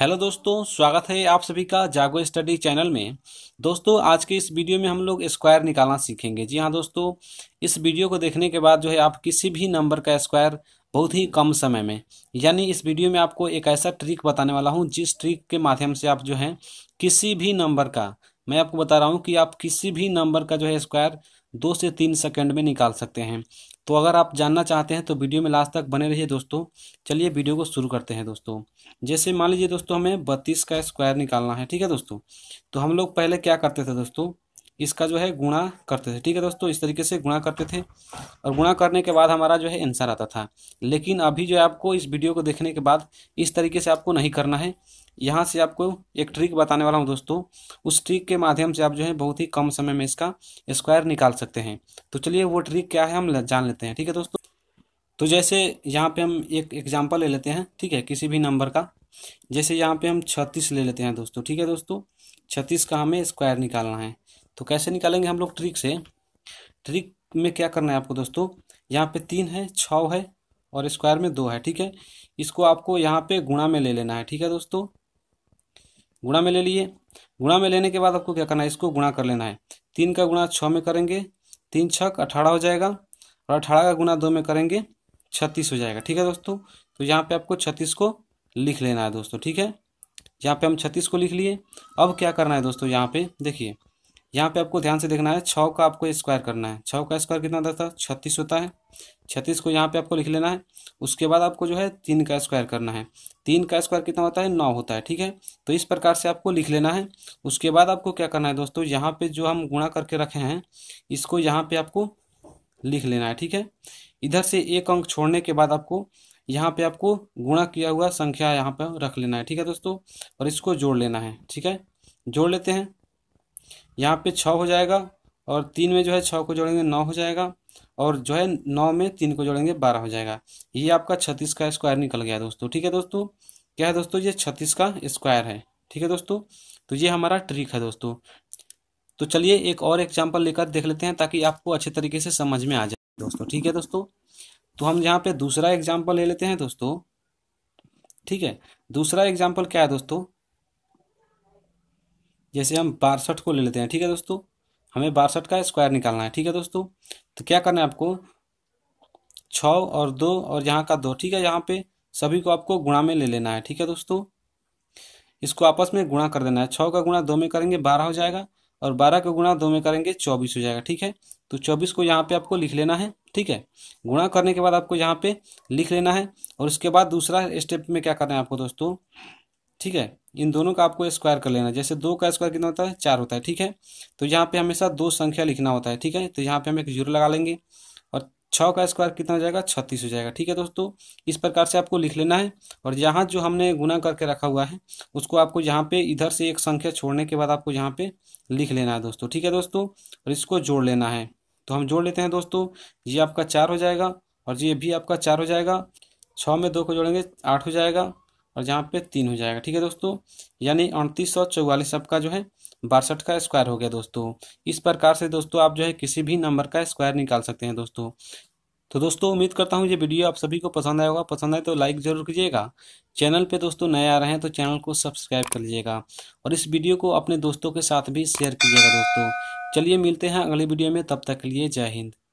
hello दोस्तों स्वागत है आप सभी का जागो स्टडी चैनल में दोस्तों आज के इस वीडियो में हम लोग स्क्वायर निकालना सीखेंगे जी हाँ दोस्तों इस वीडियो को देखने के बाद जो है आप किसी भी नंबर का स्क्वायर बहुत ही कम समय में यानी इस वीडियो में आपको एक ऐसा ट्रिक बताने वाला हूँ जिस ट्रिक के माध्यम से आप जो है किसी भी नंबर का मैं आपको बता रहा हूँ कि आप किसी भी नंबर का जो है स्क्वायर दो से तीन सेकेंड में निकाल सकते हैं तो अगर आप जानना चाहते हैं तो वीडियो में लास्ट तक बने रहिए दोस्तों चलिए वीडियो को शुरू करते हैं दोस्तों जैसे मान लीजिए दोस्तों हमें बत्तीस का स्क्वायर निकालना है ठीक है दोस्तों तो हम लोग पहले क्या करते थे दोस्तों इसका जो है गुणा करते थे ठीक है दोस्तों इस तरीके से गुणा करते थे और गुणा करने के बाद हमारा जो है आंसर आता था लेकिन अभी जो है आपको इस वीडियो को देखने के बाद इस तरीके से आपको नहीं करना है यहाँ से आपको एक ट्रिक बताने वाला हूँ दोस्तों उस ट्रिक के माध्यम से आप जो है बहुत ही कम समय में इसका स्क्वायर निकाल सकते हैं तो चलिए वो ट्रिक क्या है हम जान लेते हैं ठीक है दोस्तों तो जैसे यहाँ पे हम एक एग्जाम्पल ले लेते हैं ठीक है किसी भी नंबर का जैसे यहाँ पे हम छत्तीस ले लेते हैं दोस्तों ठीक है दोस्तों छत्तीस का हमें स्क्वायर निकालना है तो कैसे निकालेंगे हम लोग ट्रिक से ट्रिक में क्या करना है आपको दोस्तों यहाँ पे तीन है छ है और स्क्वायर में दो है ठीक है इसको आपको यहाँ पे गुणा में ले लेना है ठीक है दोस्तों गुणा में ले लिए गुणा में लेने के बाद आपको क्या करना है इसको गुणा कर लेना है तीन का गुणा छः में करेंगे तीन छक अठारह हो जाएगा और अठारह का गुणा दो में करेंगे छत्तीस हो जाएगा ठीक है दोस्तों तो यहाँ पे आपको छत्तीस को लिख लेना है दोस्तों ठीक है यहाँ पे हम छत्तीस को लिख लिए अब क्या करना है दोस्तों यहाँ पे देखिए यहाँ पे आपको ध्यान से देखना है छः का आपको स्क्वायर करना है छः का स्क्वायर कितना होता है छत्तीस होता है छत्तीस को यहाँ पे आपको लिख लेना है उसके बाद आपको जो है तीन का स्क्वायर करना है तीन का स्क्वायर कितना होता है नौ होता है ठीक है तो इस प्रकार से आपको लिख लेना है उसके बाद आपको क्या करना है दोस्तों यहाँ पे जो हम गुणा करके रखे हैं इसको यहाँ पे आपको लिख लेना है ठीक है इधर से एक अंक छोड़ने के बाद आपको यहाँ पे आपको गुणा किया हुआ संख्या यहाँ पर रख लेना है ठीक है दोस्तों और इसको जोड़ लेना है ठीक है जोड़ लेते हैं यहाँ पे छः हो जाएगा और तीन में जो है छः को जोड़ेंगे नौ हो जाएगा और जो है नौ में तीन को जोड़ेंगे बारह हो जाएगा ये आपका छत्तीस का स्क्वायर निकल गया दोस्तों ठीक है दोस्तों क्या है दोस्तों ये छत्तीस का स्क्वायर है ठीक है दोस्तों तो ये हमारा ट्रिक है दोस्तों तो चलिए एक और एग्जाम्पल लेकर देख लेते हैं ताकि आपको अच्छे तरीके से समझ में आ जाए दोस्तों ठीक है दोस्तों तो हम यहाँ पे दूसरा एग्जाम्पल ले लेते हैं दोस्तों ठीक है दूसरा एग्जाम्पल क्या है दोस्तों जैसे हम बासठ को ले लेते हैं ठीक है दोस्तों हमें बासठ का स्क्वायर निकालना है ठीक है दोस्तों तो क्या करना है आपको छ और दो और यहाँ का दो ठीक है यहाँ पे सभी को आपको गुणा में ले लेना है ठीक है दोस्तों इसको आपस में गुणा कर देना है छः का गुणा दो में करेंगे बारह हो जाएगा और बारह का गुणा दो में करेंगे चौबीस हो जाएगा ठीक है तो चौबीस को यहाँ पे आपको लिख लेना है ठीक है गुणा करने के बाद आपको यहाँ पे लिख लेना है और उसके बाद दूसरा स्टेप में क्या करना है आपको दोस्तों ठीक है इन दोनों का आपको स्क्वायर कर लेना जैसे दो का स्क्वायर कितना होता है चार होता है ठीक है तो यहाँ पे हमेशा दो संख्या लिखना होता है ठीक है तो यहाँ पे हम एक जीरो लगा लेंगे और छः का स्क्वायर कितना हो जाएगा छत्तीस हो जाएगा ठीक है दोस्तों इस प्रकार से आपको लिख लेना है और यहाँ जो हमने गुना करके रखा हुआ है उसको आपको यहाँ पे इधर से एक संख्या छोड़ने के बाद आपको यहाँ पे लिख लेना है दोस्तों ठीक है दोस्तों और इसको जोड़ लेना है तो हम जोड़ लेते हैं दोस्तों ये आपका चार हो जाएगा और ये भी आपका चार हो जाएगा छः में दो को जोड़ेंगे आठ हो जाएगा और जहाँ पे तीन हो जाएगा ठीक है दोस्तों यानी अड़तीस सौ चौवालीस आपका जो है बासठ का स्क्वायर हो गया दोस्तों इस प्रकार से दोस्तों आप जो है किसी भी नंबर का स्क्वायर निकाल सकते हैं दोस्तों तो दोस्तों उम्मीद करता हूँ ये वीडियो आप सभी को पसंद आया होगा पसंद आए तो लाइक जरूर कीजिएगा चैनल पे दोस्तों नए आ रहे हैं तो चैनल को सब्सक्राइब कर लीजिएगा और इस वीडियो को अपने दोस्तों के साथ भी शेयर कीजिएगा दोस्तों चलिए मिलते हैं अगले वीडियो में तब तक के लिए जय हिंद